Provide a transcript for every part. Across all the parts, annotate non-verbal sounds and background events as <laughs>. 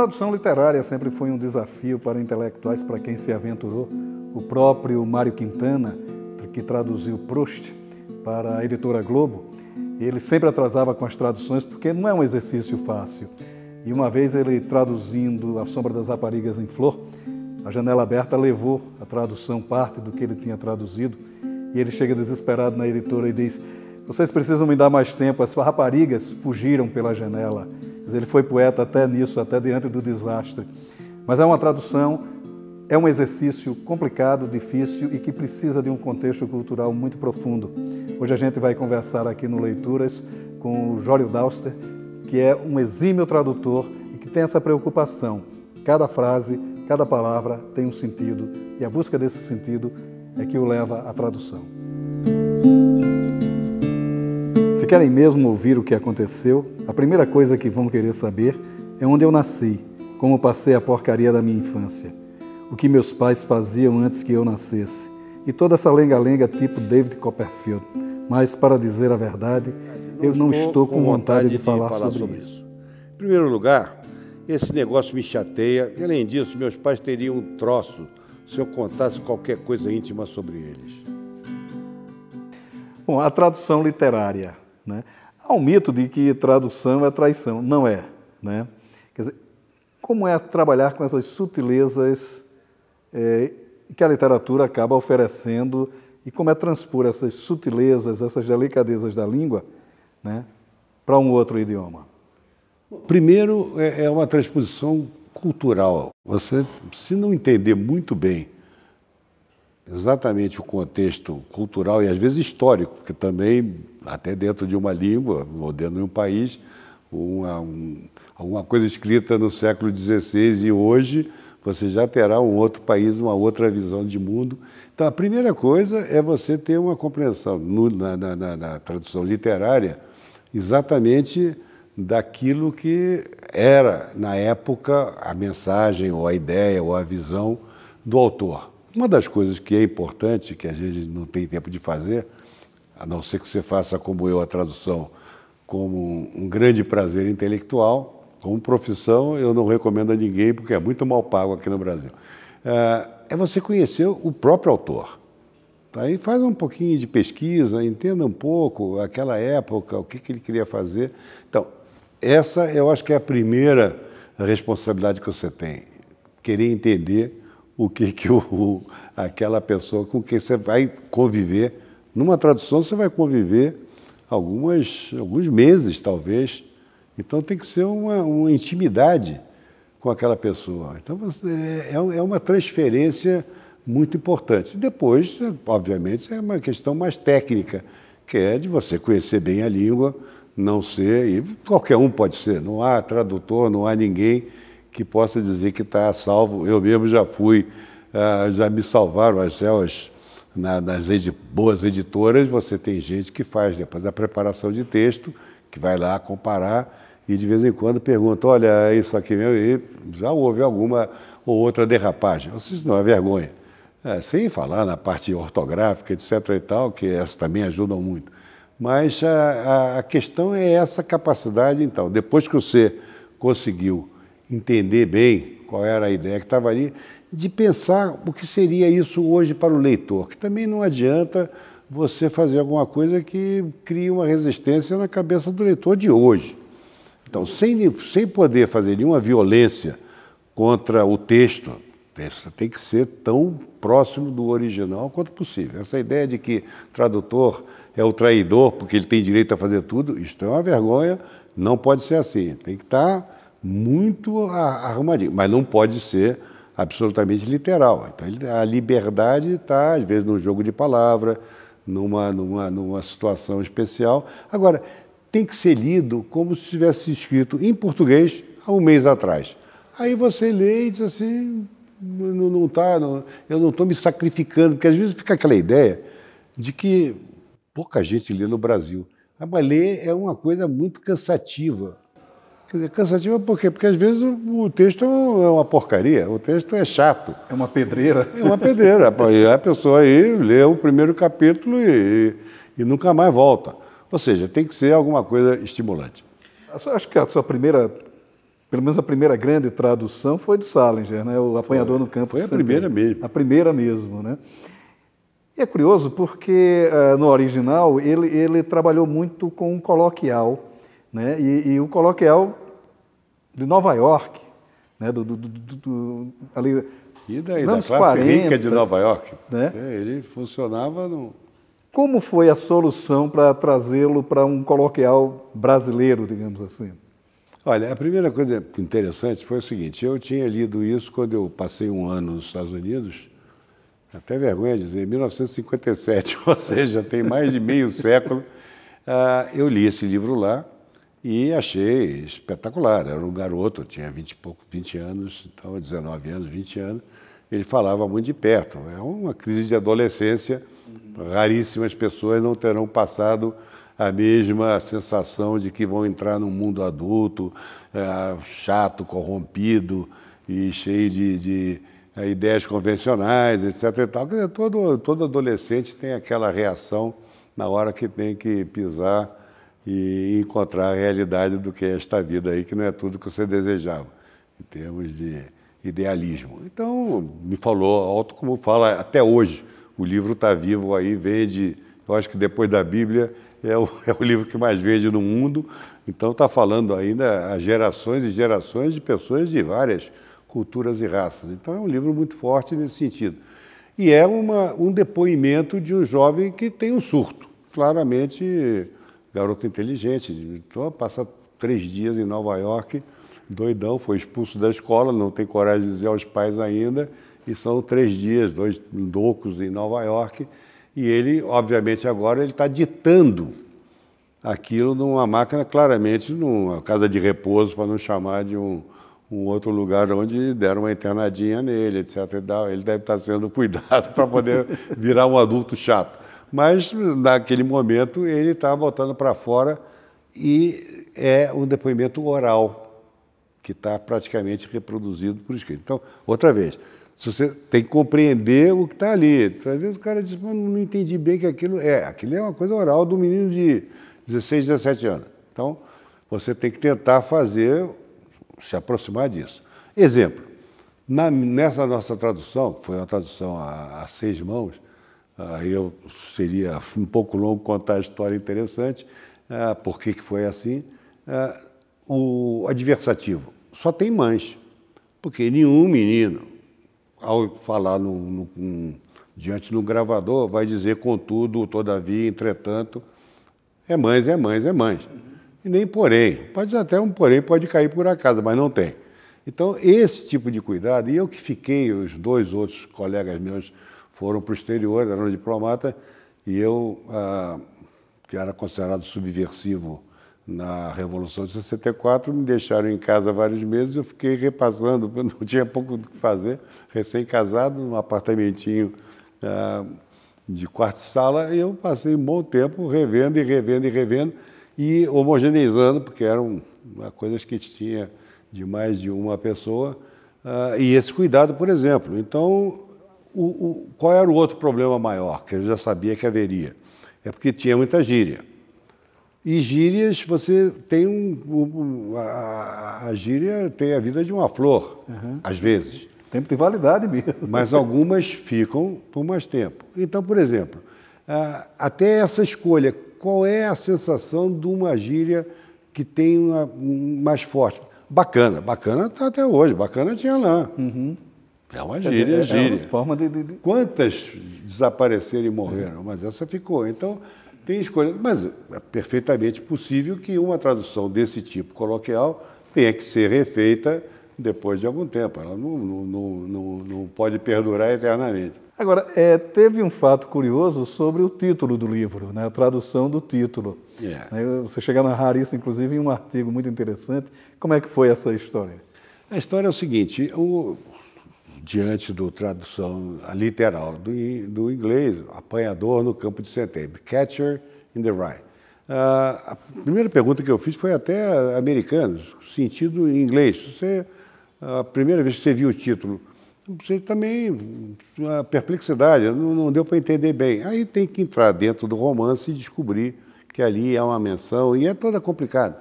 tradução literária sempre foi um desafio para intelectuais para quem se aventurou. O próprio Mário Quintana, que traduziu Proust para a editora Globo, ele sempre atrasava com as traduções porque não é um exercício fácil. E uma vez ele traduzindo A Sombra das Raparigas em Flor, a janela aberta levou a tradução, parte do que ele tinha traduzido, e ele chega desesperado na editora e diz: Vocês precisam me dar mais tempo, as raparigas fugiram pela janela. Ele foi poeta até nisso, até diante do desastre. Mas é uma tradução, é um exercício complicado, difícil e que precisa de um contexto cultural muito profundo. Hoje a gente vai conversar aqui no Leituras com o Jório Dauster, que é um exímio tradutor e que tem essa preocupação. Cada frase, cada palavra tem um sentido e a busca desse sentido é que o leva à tradução. querem mesmo ouvir o que aconteceu, a primeira coisa que vão querer saber é onde eu nasci, como passei a porcaria da minha infância, o que meus pais faziam antes que eu nascesse, e toda essa lenga-lenga tipo David Copperfield. Mas, para dizer a verdade, eu não estou com vontade de falar, falar sobre isso. Em primeiro lugar, esse negócio me chateia, e além disso, meus pais teriam um troço se eu contasse qualquer coisa íntima sobre eles. Bom, a tradução literária né? Há um mito de que tradução é traição. Não é. Né? Quer dizer, como é trabalhar com essas sutilezas é, que a literatura acaba oferecendo e como é transpor essas sutilezas, essas delicadezas da língua né, para um outro idioma? Primeiro, é, é uma transposição cultural. Você, se não entender muito bem exatamente o contexto cultural e às vezes histórico, porque também, até dentro de uma língua ou dentro de um país, uma, um, alguma coisa escrita no século XVI e hoje você já terá um outro país, uma outra visão de mundo. Então, a primeira coisa é você ter uma compreensão no, na, na, na, tradução literária exatamente daquilo que era, na época, a mensagem ou a ideia ou a visão do autor. Uma das coisas que é importante, que a gente não tem tempo de fazer, a não ser que você faça como eu a tradução como um grande prazer intelectual, como profissão eu não recomendo a ninguém porque é muito mal pago aqui no Brasil, é, é você conhecer o próprio autor. Aí tá? faz um pouquinho de pesquisa, entenda um pouco aquela época, o que, que ele queria fazer. Então, essa eu acho que é a primeira responsabilidade que você tem, querer entender o que, que o, o, aquela pessoa com quem você vai conviver. Numa tradução, você vai conviver algumas, alguns meses, talvez. Então, tem que ser uma, uma intimidade com aquela pessoa. Então, você, é, é, é uma transferência muito importante. Depois, obviamente, é uma questão mais técnica, que é de você conhecer bem a língua, não ser, e qualquer um pode ser, não há tradutor, não há ninguém que possa dizer que está salvo. Eu mesmo já fui, ah, já me salvaram as células nas boas editoras. Você tem gente que faz depois né, a preparação de texto, que vai lá comparar e de vez em quando pergunta: olha, é isso aqui mesmo, e já houve alguma ou outra derrapagem. Isso não é vergonha. É, sem falar na parte ortográfica, etc. e tal, que essas também ajudam muito. Mas a, a questão é essa capacidade, então. Depois que você conseguiu entender bem qual era a ideia que estava ali, de pensar o que seria isso hoje para o leitor, que também não adianta você fazer alguma coisa que crie uma resistência na cabeça do leitor de hoje. Então, sem, sem poder fazer nenhuma violência contra o texto, texto tem que ser tão próximo do original quanto possível. Essa ideia de que tradutor é o traidor porque ele tem direito a fazer tudo, isto é uma vergonha, não pode ser assim. Tem que estar tá muito arrumadinho, mas não pode ser absolutamente literal. Então a liberdade está, às vezes, num jogo de palavra, numa, numa, numa situação especial. Agora, tem que ser lido como se tivesse escrito em português há um mês atrás. Aí você lê e diz assim, não, não tá, não, eu não estou me sacrificando, porque às vezes fica aquela ideia de que pouca gente lê no Brasil. Mas ler é uma coisa muito cansativa. Quer dizer, cansativa por quê? Porque às vezes o, o, texto é, é uma porcaria, o texto é chato. É uma pedreira. É uma pedreira. e a pessoa aí lê o primeiro capítulo e, e, e nunca mais volta. Ou seja, tem que ser alguma coisa estimulante. Acho que a sua primeira pelo menos a primeira grande tradução foi do Salinger, né? O Apanhador foi, no Campo. Foi a primeira mesmo. A primeira mesmo, né? E é curioso porque uh, no original ele, ele trabalhou muito com um coloquial né? E, e o coloquial de Nova York, né? do, do, do, do ali, e daí, da classe 40, rica de Nova York. Né? É, ele funcionava no... Como foi a solução para trazê-lo para um coloquial brasileiro, digamos assim? Olha, a primeira coisa interessante foi o seguinte: eu tinha lido isso quando eu passei um ano nos Estados Unidos, até vergonha de dizer, em 1957, <laughs> ou seja, tem mais de meio século. Uh, eu li esse livro lá e achei espetacular. Era um garoto, tinha 20 e pouco, 20 anos, então 19 anos, 20 anos. Ele falava muito de perto. É uma crise de adolescência. Raríssimas pessoas não terão passado a mesma sensação de que vão entrar num mundo adulto, é, chato, corrompido e cheio de, de é, ideias convencionais, etc. E tal. Quer dizer, todo, todo adolescente tem aquela reação na hora que tem que pisar e encontrar a realidade do que é esta vida aí, que não é tudo que você desejava, em termos de idealismo. Então, me falou alto como fala até hoje. O livro está vivo aí, vende, eu acho que depois da Bíblia é o, <laughs> é o livro que mais vende no mundo. Então, está falando ainda né, a gerações e gerações de pessoas de várias culturas e raças. Então, é um livro muito forte nesse sentido. E é uma, um depoimento de um jovem que tem um surto. Claramente, garoto inteligente. Então, passa três dias em Nova York, doidão, foi expulso da escola, não tem coragem de dizer aos pais ainda, e são três dias, dois loucos em Nova York. E ele, obviamente, agora ele está ditando aquilo numa máquina, claramente numa casa de repouso, para não chamar de um, um outro lugar onde deram uma internadinha nele, etc. Ele deve estar tá sendo cuidado <laughs> para poder virar um adulto chato. Mas, naquele momento, ele está botando para fora e é um depoimento oral, que está praticamente reproduzido por escrito. Então, outra vez, você tem que compreender o que está ali. Então, às vezes o cara diz, mas não entendi bem que aquilo é. Aquilo é uma coisa oral do menino de 16, 17 anos. Então, você tem que tentar fazer, se aproximar disso. Exemplo, na, nessa nossa tradução, que foi uma tradução a, a seis mãos, Aí eu seria um pouco longo contar a história interessante, porque é, por que foi assim. É, o adversativo só tem mães, porque nenhum menino, ao falar no, no, um, diante do gravador, vai dizer contudo, todavia, entretanto, é mães, é mães, é mães. E nem porém. Pode até um porém, pode cair por acaso, mas não tem. Então, esse tipo de cuidado, e eu que fiquei, os dois outros colegas meus, foram para o exterior, eram diplomata, e eu, ah, que era considerado subversivo na Revolução de 64, me deixaram em casa vários meses, eu fiquei repassando, <laughs> não tinha pouco do que fazer, recém-casado, num apartamentinho ah, de quarto e sala, e eu passei um bom tempo revendo e revendo e revendo, e homogeneizando, porque eram ah, coisas que tinha de mais de uma pessoa, ah, e esse cuidado, por exemplo. Então, o, o, qual era o outro problema maior que eu já sabia que haveria? É porque tinha muita gíria. E gírias, você tem um. um a, a, gíria tem a vida de uma flor, uhum. às vezes. Tempo de validade mesmo. Mas algumas ficam por mais tempo. Então, por exemplo, até essa escolha, qual é a sensação de uma gíria que tem uma um mais forte? Bacana. Bacana está até hoje, bacana tinha lá. Uhum. É, é, é uma gíria, dizer, é uma forma de, de, de... Quantas desapareceram e morreram, é. mas essa ficou. Então, tem escolha. Mas é perfeitamente possível que uma tradução desse tipo coloquial tenha que ser refeita depois de algum tempo. Ela não, não, não, não pode perdurar eternamente. Agora, é, teve um fato curioso sobre o título do livro, né? a tradução do título. É. Né? Você chega a narrar isso, inclusive, em um artigo muito interessante. Como é que foi essa história? A história é o seguinte, o, diante do tradução literal do, do inglês, apanhador no campo de centeio, catcher in the rye. Ah, a primeira pergunta que eu fiz foi até americano, sentido em inglês. Você, a primeira vez que você viu o título, você também, a perplexidade, não, não deu para entender bem. Aí tem que entrar dentro do romance e descobrir que ali há uma menção, e é toda complicada.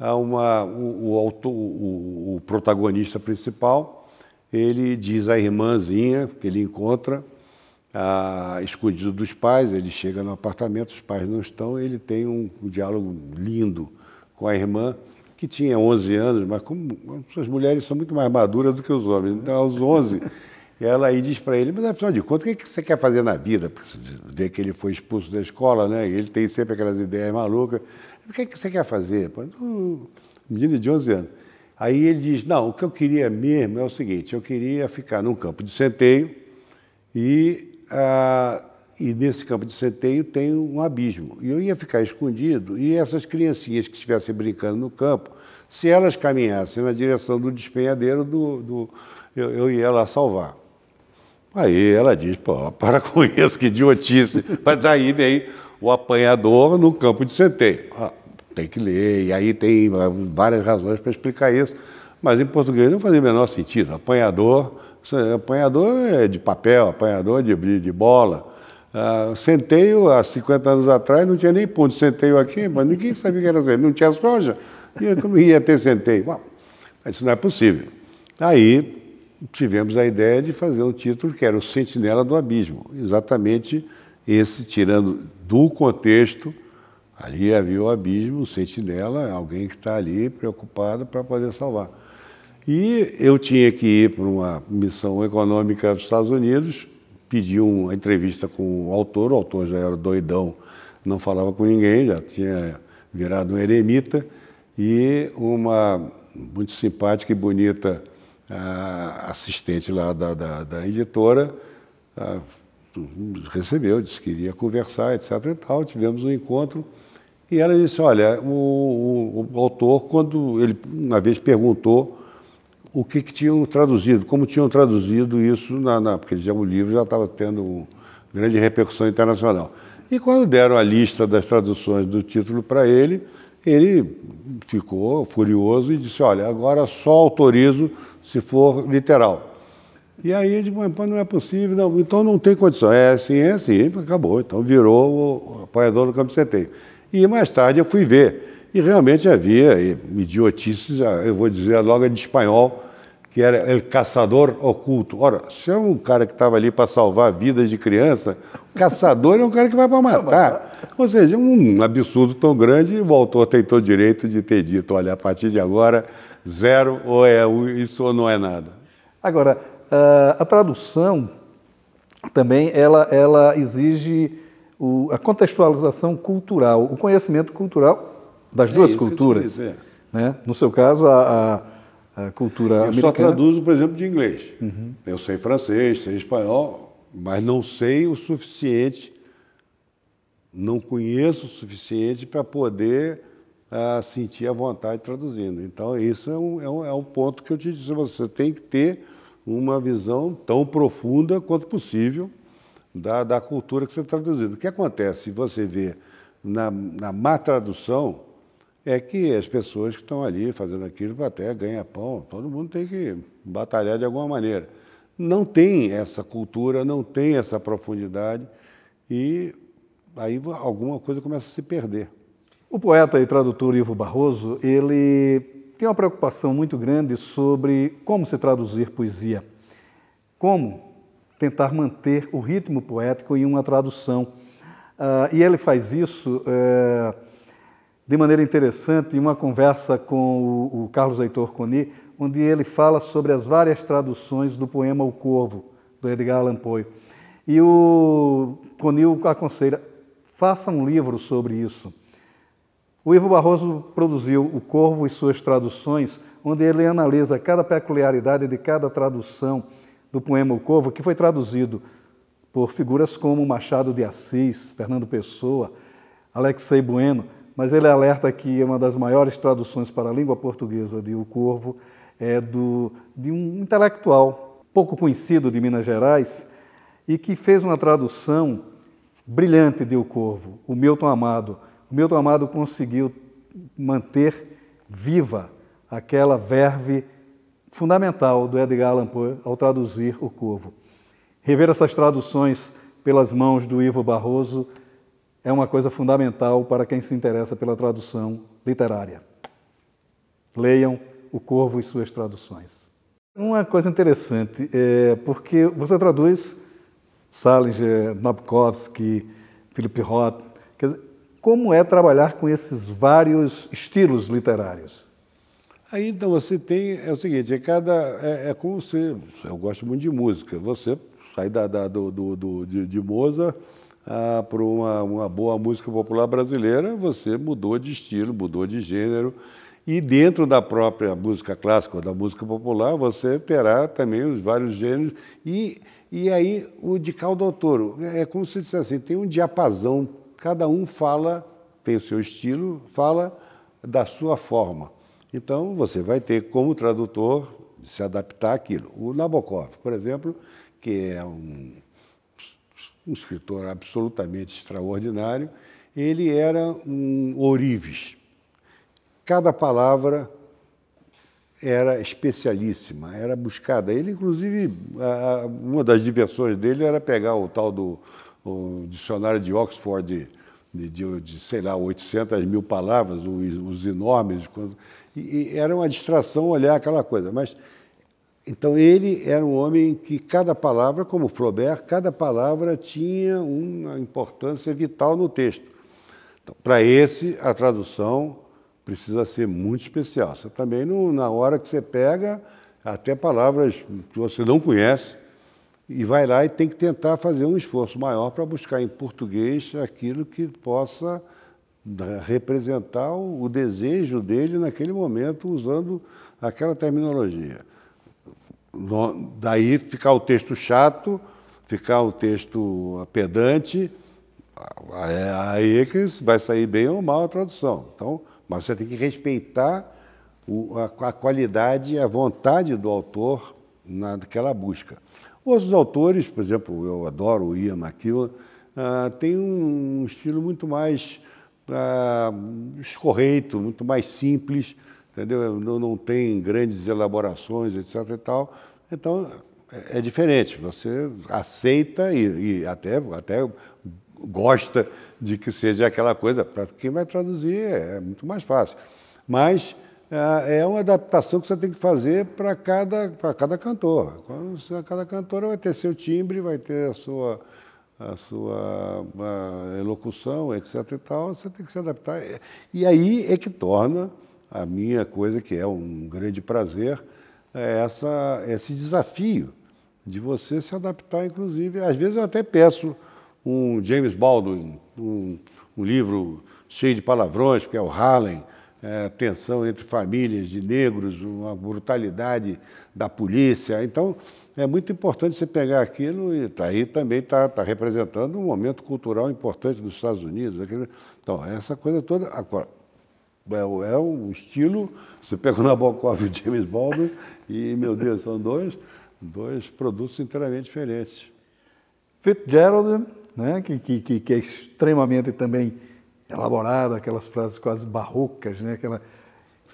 uma, o, o, autor, o, o protagonista principal ele diz à irmãzinha que ele encontra, a, escondido dos pais, ele chega no apartamento, os pais não estão, ele tem um, um diálogo lindo com a irmã, que tinha 11 anos, mas como as mulheres são muito mais maduras do que os homens, então aos 11 <laughs> ela aí diz para ele, mas afinal de contas, o que, você quer fazer na vida? Vê que ele foi expulso da escola, né? ele tem sempre aquelas ideias malucas. O que, é que você quer fazer? menino de 11 anos. Aí ele diz: Não, o que eu queria mesmo é o seguinte: eu queria ficar num campo de centeio e, ah, e nesse campo de centeio tem um abismo. E eu ia ficar escondido e essas criancinhas que estivessem brincando no campo, se elas caminhassem na direção do despenhadeiro, do, do eu, eu ia lá salvar. Aí ela diz: Pô, para com isso, que idiotice. <laughs> Mas daí vem o apanhador no campo de centeio. Ah, tem que ler, e aí tem ah, várias razões para explicar isso. Mas em português não fazia o menor sentido. Apanhador, apanhador é de papel, apanhador de, de bola. Uh, centeio, há 50 anos atrás, não tinha nem ponto. Centeio aqui, mas ninguém sabia o que era centeio. Não tinha soja, e como ia ter centeio? Bom, isso não é possível. Aí tivemos a ideia de fazer um título que era o Sentinela do Abismo, exatamente esse, tirando do contexto Ali havia o abismo, o sentinela, alguém que está ali preocupado para poder salvar. E eu tinha que ir para uma missão econômica dos Estados Unidos, pedi uma entrevista com o autor, o autor já era doidão, não falava com ninguém, já tinha virado um eremita, e uma muito simpática e bonita ah, assistente lá da, da, da editora ah, recebeu, disse que iria conversar, etc. E tal. Tivemos um encontro e ela disse, olha, o, o, o autor, quando ele uma vez perguntou o que, que tinham traduzido, como tinham traduzido isso, na, na porque já, o livro já estava tendo grande repercussão internacional. E quando deram a lista das traduções do título para ele, ele ficou furioso e disse, olha, agora só autorizo se for literal. E aí ele disse, não é possível, não. então não tem condição. É assim, é assim, acabou. Então virou o apoiador do Campo Centeio. E mais tarde eu fui ver. E realmente havia idiotices, ah, eu vou dizer logo é de espanhol, que era o caçador oculto. Ora, se é um cara que estava ali para salvar vidas de criança, caçador é um cara que vai para matar. Ou seja, um absurdo tão grande, e o autor tem todo o direito de ter dito, olha, a partir de agora, zero ou é isso ou não é nada. Agora, ah, a tradução também, ela, ela exige o, a contextualização cultural, o conhecimento cultural das é duas culturas. né? No seu caso, a, a, a cultura eu americana. Eu só traduzo, por exemplo, de inglês. Uhum. Eu sei francês, sei espanhol, mas não sei o suficiente, não conheço o suficiente para poder uh, sentir a vontade traduzindo. Então, isso é um, é, um, é um ponto que eu te disse. Você tem que ter uma visão tão profunda quanto possível da, da cultura que você traduzindo. O que acontece, você vê na, na má tradução, é que as pessoas que estão ali fazendo aquilo até ganhar pão, todo mundo tem que batalhar de alguma maneira. Não tem essa cultura, não tem essa profundidade e aí alguma coisa começa a se perder. O poeta e tradutor Ivo Barroso, ele tem uma preocupação muito grande sobre como se traduzir poesia. Como? tentar manter o ritmo poético em uma tradução. Ah, e ele faz isso é, de maneira interessante em uma conversa com o, o Carlos Heitor Coni, onde ele fala sobre as várias traduções do poema O Corvo, do Edgar Allan Poe. E o Conil aconselha, faça um livro sobre isso. O Ivo Barroso produziu O Corvo e Suas Traduções, onde ele analisa cada peculiaridade de cada tradução do poema O Corvo, que foi traduzido por figuras como Machado de Assis, Fernando Pessoa, Alexei Bueno, mas ele alerta que uma das maiores traduções para a língua portuguesa de O Corvo é do, de um intelectual pouco conhecido de Minas Gerais e que fez uma tradução brilhante de O Corvo, o Milton Amado. O Milton Amado conseguiu manter viva aquela verve fundamental do Edgar Allan Poe ao traduzir O Corvo. Rever essas traduções pelas mãos do Ivo Barroso é uma coisa fundamental para quem se interessa pela tradução literária. Leiam O Corvo e suas traduções. Uma coisa interessante é porque você traduz Salinger, Nabokowski, Philip Roth. Quer dizer, como é trabalhar com esses vários estilos literários? Aí então você tem, é o seguinte, é cada. É, é como você. Eu gosto muito de música. Você sai da, da do, do, do, de, de Moza ah, para uma, uma boa música popular brasileira, você mudou de estilo, mudou de gênero. E dentro da própria música clássica ou da música popular, você terá também os vários gêneros. E, e aí o de Caldotoro, é, é como se dissesse assim, tem um diapasão, cada um fala, tem o seu estilo, fala da sua forma. Então, você vai ter como tradutor se adaptar àquilo. O Nabokov, por exemplo, que é um, um escritor absolutamente extraordinário, ele era um ourives. Cada palavra era especialíssima, era buscada. Ele, inclusive, uma das diversões dele era pegar o tal do o dicionário de Oxford de, de, sei lá, 800 mil palavras, os, os enormes. E, e, era uma distração olhar aquela coisa. Mas Então, ele era um homem que cada palavra, como Flaubert, cada palavra tinha uma importância vital no texto. Então, Para esse, a tradução precisa ser muito especial. Você também, na hora que você pega, até palavras que você não conhece, e vai lá e tem que tentar fazer um esforço maior para buscar em português aquilo que possa representar o desejo dele naquele momento usando aquela terminologia. Daí ficar o texto chato, ficar o texto pedante, aí que é, vai sair bem ou mal a tradução. Então, mas você tem que respeitar a, qualidade e a vontade do autor naquela busca. Outros autores, por exemplo, eu adoro o Ian McEwan, uh, tem um estilo muito mais uh, ah, escorreito, muito mais simples, entendeu? Não, não tem grandes elaborações, etc. E tal. Então, é, é diferente, você aceita e, e até, até gosta de que seja aquela coisa. Para quem vai traduzir é, é muito mais fácil. Mas é, é uma adaptação que você tem que fazer para cada, para cada cantor. Cada cantora vai ter seu timbre, vai ter a sua, a sua a elocução, etc. E tal, você tem que se adaptar. E aí é que torna a minha coisa, que é um grande prazer, é essa, esse desafio de você se adaptar, inclusive. Às vezes eu até peço um James Baldwin, um, um livro cheio de palavrões, porque é o Harlem, é, tensão entre famílias de negros, uma brutalidade da polícia. Então, é muito importante você pegar aquilo e tá, aí também está tá representando um momento cultural importante dos Estados Unidos. Né? Então, essa coisa toda. Agora, é, um é estilo. Você pega o Nabokov e o James Baldwin e, meu Deus, são dois, dois produtos inteiramente diferentes. Fitzgerald, né, que, que, que é extremamente também elaborada, aquelas frases quase barrocas, né? Aquela... <laughs>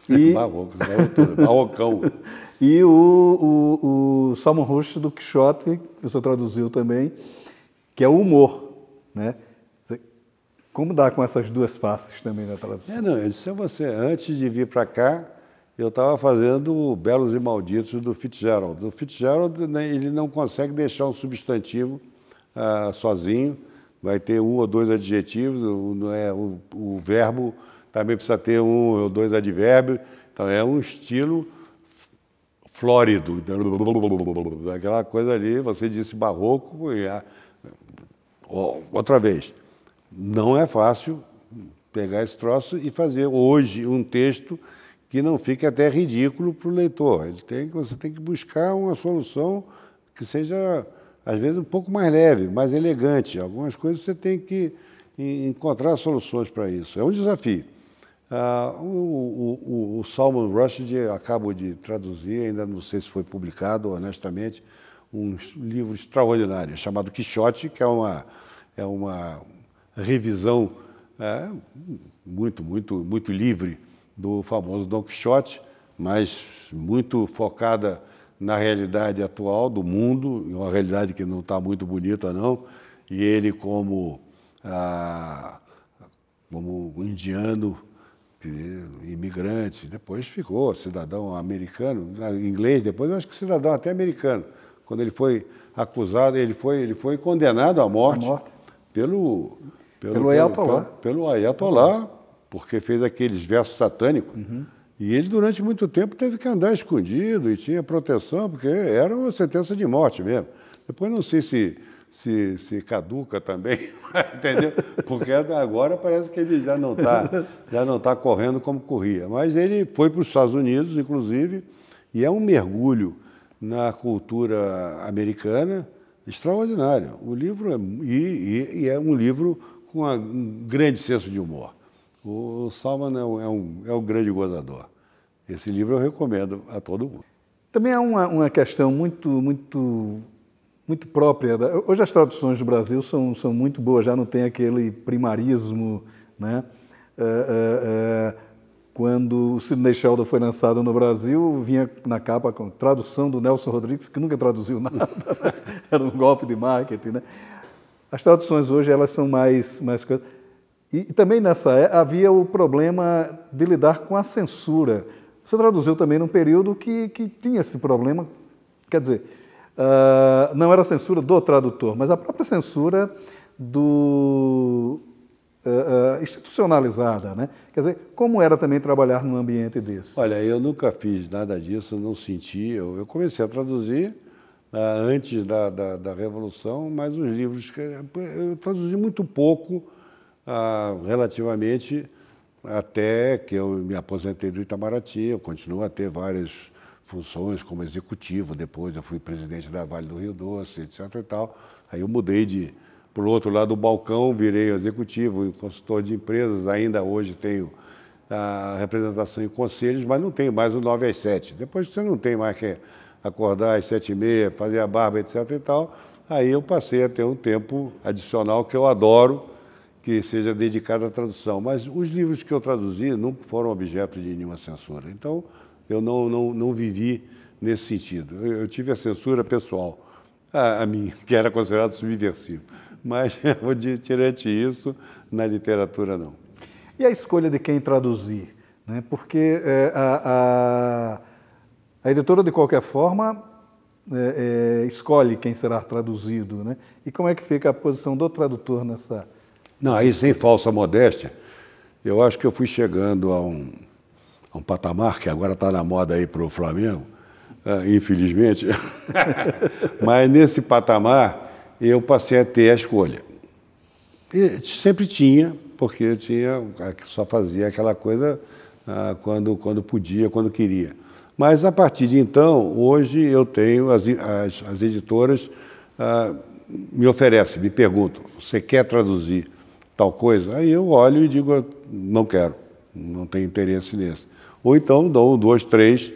E... Barroco, né? barrocão. <laughs> e o, o, o Salmo Roxo do Quixote, que você traduziu também, que é o humor, né? Como dá com essas duas faces também na tradução? É, não, isso é você. Antes de vir para cá, eu estava fazendo Belos e Malditos do Fitzgerald. O Fitzgerald né, ele não consegue deixar um substantivo ah, sozinho vai ter um ou dois adjetivos, não é, o, o verbo também precisa ter um ou dois advérbios, então é um estilo flórido, aquela coisa ali, você disse barroco, e a... outra vez, não é fácil pegar esse troço e fazer hoje um texto que não fique até ridículo para o leitor. Ele tem, você tem que buscar uma solução que seja às vezes um pouco mais leve, mais elegante. Algumas coisas você tem que encontrar soluções para isso. É um desafio. Ah, o, o, o, Salman Rushdie, acabo de traduzir, ainda não sei se foi publicado, honestamente, um livro extraordinário chamado Quixote, que é uma, é uma revisão é, muito, muito, muito livre do famoso Dom Quixote, mas muito focada na realidade atual do mundo, uma realidade que não está muito bonita, não, e ele, como, ah, como indiano, imigrante, depois ficou cidadão americano, inglês, depois eu acho que cidadão até americano. Quando ele foi acusado, ele foi, ele foi condenado à morte, morte. pelo pelo pelo Ayatollah, pelo, pelo Ayatollah, porque fez aqueles versos satânicos. Uhum. E ele, durante muito tempo, teve que andar escondido e tinha proteção, porque era uma sentença de morte mesmo. Depois não sei se, se, se caduca também, <laughs> entendeu? Porque agora parece que ele já não está já não tá correndo como corria. Mas ele foi para os Estados Unidos, inclusive, e é um mergulho na cultura americana extraordinário. O livro é, e, e é um livro com uma, um grande senso de humor. O Salman é um, é um, é um grande gozador. Esse livro eu recomendo a todo mundo. Também há uma, uma questão muito, muito, muito própria. Da... Hoje as traduções do Brasil são, são muito boas, já não tem aquele primarismo. Né? Eh, eh, eh, quando o Sidney Sheldon foi lançado no Brasil, vinha na capa com tradução do Nelson Rodrigues, que nunca traduziu <laughs> nada. Né? Era um golpe de marketing. Né? As traduções hoje elas são mais... mais... E, e também nessa havia o problema de lidar com a censura você traduziu também num período que, que tinha esse problema, quer dizer, uh, não era a censura do tradutor, mas a própria censura do uh, uh, institucionalizada, né? Quer dizer, como era também trabalhar num ambiente desse? Olha, eu nunca fiz nada disso, não senti. Eu, eu comecei a traduzir ah, antes da, da, da, Revolução, mas os livros que eu traduzi muito pouco ah, relativamente até que eu me aposentei do Itamaraty. Eu continuo a ter várias funções como executivo, depois eu fui presidente da Vale do Rio Doce, etc. E tal. Aí eu mudei de para o outro lado do balcão, virei executivo, consultor de empresas, ainda hoje tenho a representação em conselhos, mas não tenho mais o 9 às 7. Depois você não tem mais que acordar às 7 e meia, fazer a barba, etc. e tal. Aí eu passei a ter um tempo adicional que eu adoro, que seja dedicada à tradução. Mas os livros que eu traduzi não foram objeto de nenhuma censura. Então, eu não, não, não vivi nesse sentido. Eu, tive a censura pessoal, a, a mim, <laughs> que era considerado subversivo. Mas, <laughs> tirante isso, na literatura, não. E a escolha de quem traduzir? Né? Porque é, a, a, a, editora, de qualquer forma, é, é, escolhe quem será traduzido. Né? E como é que fica a posição do tradutor nessa não, aí sem falsa modéstia, eu acho que eu fui chegando a um, a um patamar que agora está na moda aí para o Flamengo, eh, infelizmente. <laughs> Mas nesse patamar eu passei a ter a escolha. E sempre tinha, porque eu tinha, só fazia aquela coisa ah, quando, quando podia, quando queria. Mas a partir de então, hoje eu tenho as, as, as editoras ah, me oferecem, me perguntam, você quer traduzir? tal coisa, aí eu olho e digo, não quero, não tenho interesse nisso. Ou então dou um, dois, três,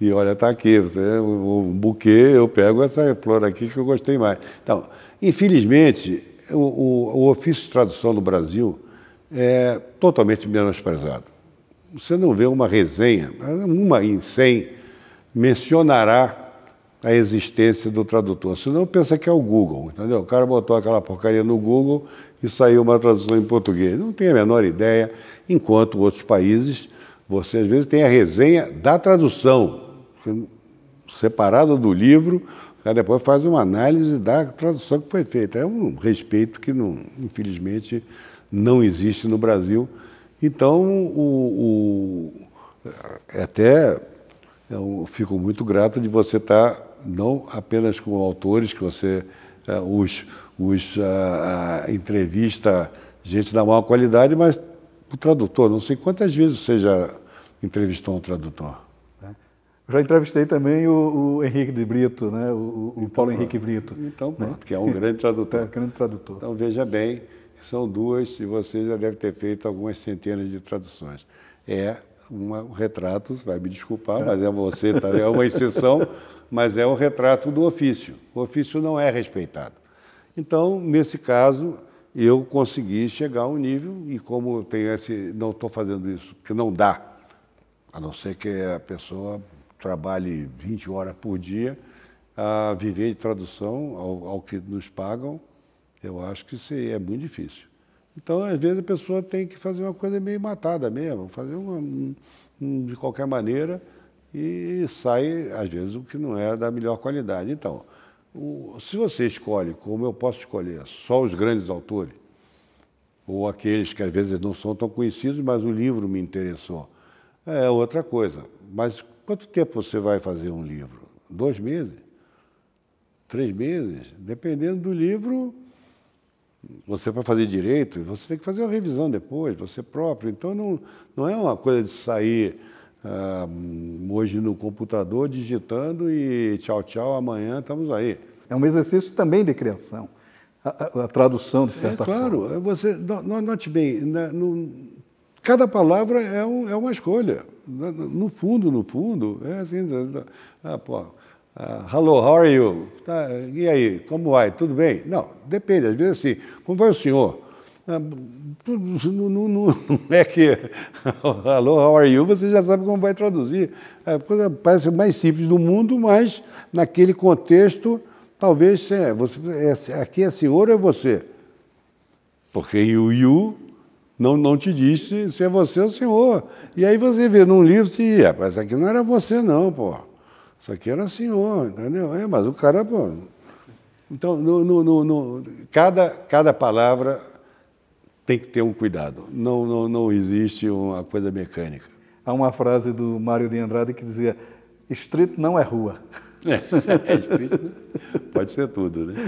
e olha, está aqui, você, um buquê, eu pego essa flor aqui que eu gostei mais. Então, infelizmente, o, o, o ofício de tradução no Brasil é totalmente menosprezado. Você não vê uma resenha, uma em cem mencionará a existência do tradutor. Senão pensa que é o Google, entendeu? O cara botou aquela porcaria no Google e saiu uma tradução em português. Não tenho a menor ideia, enquanto outros países, você às vezes tem a resenha da tradução, separada do livro, cara depois faz uma análise da tradução que foi feita. É um respeito que, não, infelizmente, não existe no Brasil. Então, o, o é até eu fico muito grato de você estar não apenas com autores que você eh, os os, a, a entrevista gente da maior qualidade, mas o tradutor, não sei quantas vezes você já entrevistou um tradutor. Né? Já entrevistei também o, o Henrique de Brito, né? o, o então, Paulo Henrique Brito. Então, né? pronto, né? que é um grande <laughs> tradutor. É um grande tradutor. Então, veja bem, são duas e você já deve ter feito algumas centenas de traduções. É um retrato, vai me desculpar, é. mas é você, tá, é uma exceção, <laughs> mas é um retrato do ofício. O ofício não é respeitado. Então, nesse caso, eu consegui chegar a um nível, e como eu tenho esse, não estou fazendo isso, porque não dá, a não ser que a pessoa trabalhe 20 horas por dia, a viver de tradução ao, ao que nos pagam, eu acho que isso é muito difícil. Então, às vezes, a pessoa tem que fazer uma coisa meio matada mesmo, fazer uma, um, de qualquer maneira, e sai, às vezes, o que não é da melhor qualidade. Então, se você escolhe, como eu posso escolher, só os grandes autores, ou aqueles que às vezes não são tão conhecidos, mas o livro me interessou, é outra coisa. Mas quanto tempo você vai fazer um livro? Dois meses? Três meses? Dependendo do livro, você para fazer direito, você tem que fazer uma revisão depois, você próprio. Então não, não é uma coisa de sair uh, hoje no computador, digitando e tchau, tchau, amanhã estamos aí. É um exercício também de criação, a, a, a tradução, de é, certa é, claro, forma. Claro, é você, note bem, na, né, no, cada palavra é, um, é uma escolha. Né, no fundo, no fundo, é assim. Né, ah, pô, ah, hello, how are you? Tá, e aí, como vai? Tudo bem? Não, depende. Às vezes assim, como vai o senhor? Não, não, não, é que <laughs> alô how are you, você já sabe como vai traduzir. É, a coisa parece mais simples do mundo, mas naquele contexto, talvez é, você, é, aqui é senhor ou é você. Porque o you, não, não te diz se, é você ou senhor. E aí você vê num livro se, é, mas aqui não era você não, pô. Isso aqui era senhor, entendeu? É, mas o cara, pô... Então, no, no, no, cada, cada palavra tem que ter um cuidado. Não, não, não existe uma coisa mecânica. Há uma frase do Mário de Andrade que dizia: estrito não é rua. É, <laughs> é né? pode ser tudo, né? <laughs>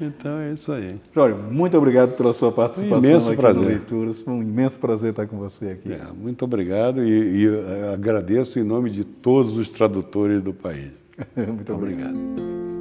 Então é isso aí. Jorge, muito obrigado pela sua participação um imenso aqui prazer. no Leituras. Foi um imenso prazer estar com você aqui. É, muito obrigado e, e eh, agradeço em nome de todos os tradutores do país. <laughs> muito obrigado. obrigado.